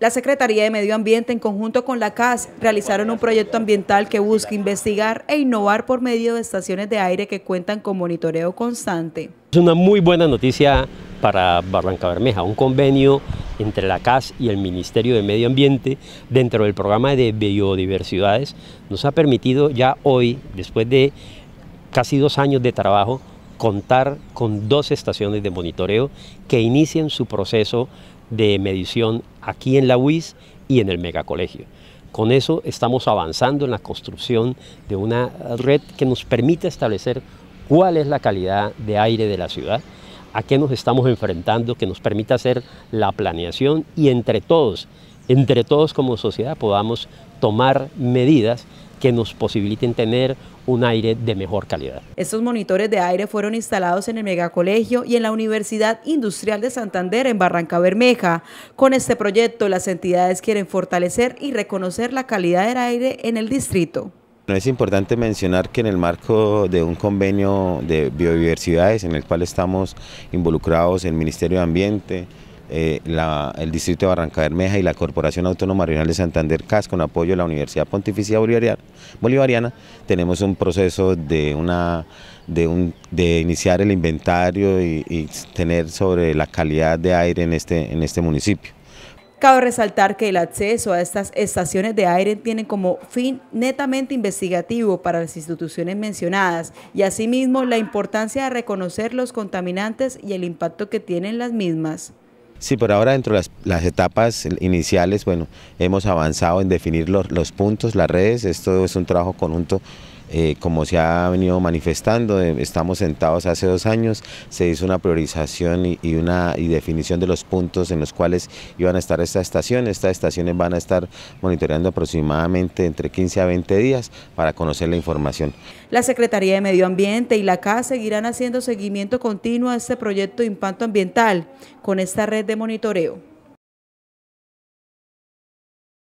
La Secretaría de Medio Ambiente en conjunto con la CAS realizaron un proyecto ambiental que busca investigar e innovar por medio de estaciones de aire que cuentan con monitoreo constante. Es una muy buena noticia para Barranca Bermeja, un convenio entre la CAS y el Ministerio de Medio Ambiente dentro del programa de biodiversidades nos ha permitido ya hoy, después de casi dos años de trabajo, contar con dos estaciones de monitoreo que inician su proceso de medición aquí en la UIS y en el megacolegio. Con eso estamos avanzando en la construcción de una red que nos permita establecer cuál es la calidad de aire de la ciudad, a qué nos estamos enfrentando, que nos permita hacer la planeación y entre todos entre todos como sociedad podamos tomar medidas que nos posibiliten tener un aire de mejor calidad. Estos monitores de aire fueron instalados en el megacolegio y en la Universidad Industrial de Santander en Barranca Bermeja. Con este proyecto las entidades quieren fortalecer y reconocer la calidad del aire en el distrito. Es importante mencionar que en el marco de un convenio de biodiversidades en el cual estamos involucrados el Ministerio de Ambiente, eh, el Distrito de Barranca Bermeja y la Corporación Autónoma Regional de Santander CAS con apoyo de la Universidad Pontificia Bolivariana, tenemos un proceso de, de, iniciar el inventario y, tener sobre la calidad de aire en este, en este municipio. Cabe resaltar que el acceso a estas estaciones de aire tiene como fin netamente investigativo para las instituciones mencionadas y asimismo la importancia de reconocer los contaminantes y el impacto que tienen las mismas. Sí, por ahora dentro de las, etapas iniciales, bueno, hemos avanzado en definir los, los puntos, las redes, esto es un trabajo conjunto eh, como se ha venido manifestando, eh, estamos sentados hace dos años, se hizo una priorización y, una definición de los puntos en los cuales iban a estar esta estación. Estas estaciones van a estar monitoreando aproximadamente entre 15 a 20 días para conocer la información. La Secretaría de Medio Ambiente y la CA seguirán haciendo seguimiento continuo a este proyecto de impacto ambiental con esta red de monitoreo.